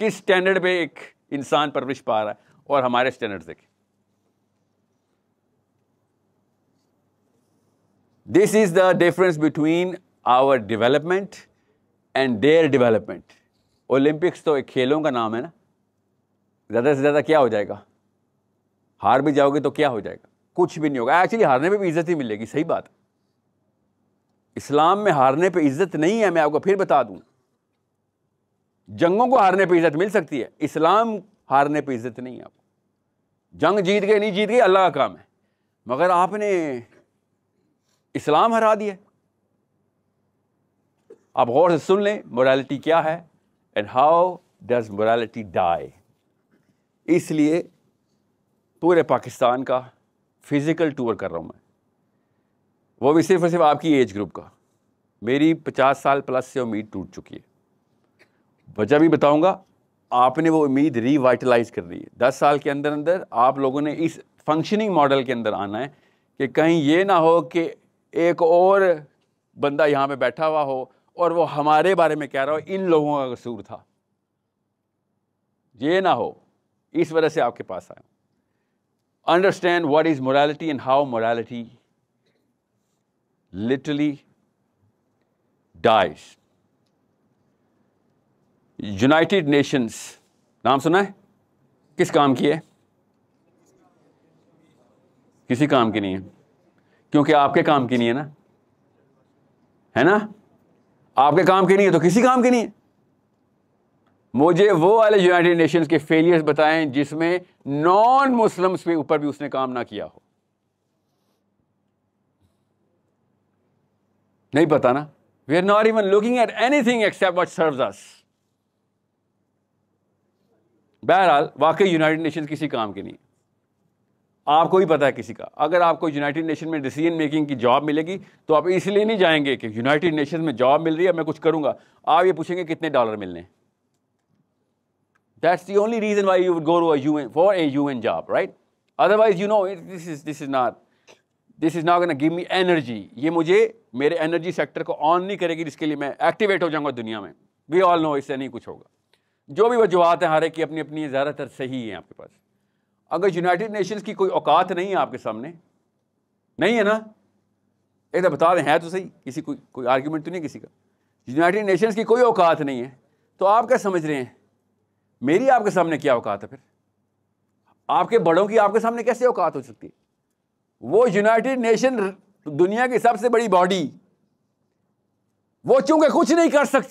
किस स्टैंडर्ड पे एक इंसान परवरिश पा रहा है और हमारे स्टैंडर्ड देखें this is the difference between our development and their development Olympics तो एक खेलों का नाम है ना ज़्यादा से ज़्यादा क्या हो जाएगा हार भी जाओगे तो क्या हो जाएगा कुछ भी नहीं होगा एक्चुअली हारने पे भी इज्जत ही मिलेगी सही बात इस्लाम में हारने पे इज्जत नहीं है मैं आपको फिर बता दूंगा जंगों को हारने पर इज्जत मिल सकती है इस्लाम हारने पर इज्जत नहीं आपको जंग जीत गए नहीं जीत गए अल्लाह का काम है मगर आपने इस्लाम हरा दिया आप गौर से सुन लें मोरालिटी क्या है and how does morality die इसलिए पूरे पाकिस्तान का फिज़िकल टूर कर रहा हूँ मैं वो भी सिर्फ और सिर्फ आपकी एज ग्रुप का मेरी पचास साल प्लस से उम्मीद टूट चुकी है वजह भी बताऊंगा आपने वो उम्मीद रिवाइटलाइज कर दी है दस साल के अंदर अंदर आप लोगों ने इस फंक्शनिंग मॉडल के अंदर आना है कि कहीं ये ना हो कि एक और बंदा यहाँ पे बैठा हुआ हो और वो हमारे बारे में कह रहा हो इन लोगों का कसूर था ये ना हो इस वजह से आपके पास आया understand what is morality and how morality literally dies United Nations नाम सुना है किस काम की है किसी काम की नहीं है क्योंकि आपके काम की नहीं है ना है ना आपके काम की नहीं है तो किसी काम की नहीं है मुझे वो वाले यूनाइटेड नेशंस के फेलियर्स बताएं जिसमें नॉन मुस्लिम्स के ऊपर भी उसने काम ना किया हो नहीं पता ना we are not even looking at anything except what serves us बहरहाल वाकई यूनाइटेड नेशन किसी काम के नहीं आपको ही पता है किसी का अगर आपको यूनाइटेड नेशन में डिसीजन मेकिंग की जॉब मिलेगी तो आप इसलिए नहीं जाएंगे कि यूनाइटेड नेशन में जॉब मिल रही है मैं कुछ करूँगा आप ये पूछेंगे कितने डॉलर मिलने that's the only reason why you would go to U N for a U N job right otherwise you know this is this is not this is not give me energy ये मुझे मेरे energy sector को on नहीं करेगी जिसके लिए मैं activate हो जाऊंगा दुनिया में वी ऑल नो इससे नहीं कुछ होगा जो भी वजूहत हैं हर एक की अपनी अपनी ज़्यादातर सही है आपके पास अगर यूनाइटेड नेशंस की कोई औकात नहीं है आपके सामने नहीं है ना एक तो बता दें है तो सही किसी कोई कोई आर्ग्यूमेंट तो नहीं किसी का यूनाइटेड नेशंस की कोई औकात नहीं है तो आप क्या समझ रहे हैं मेरी आपके सामने क्या औकात है फिर आपके बड़ों की आपके सामने कैसे औकात हो सकती है वो यूनाइटेड नेशन दुनिया की सबसे बड़ी बॉडी वो चूंकि कुछ नहीं कर सकती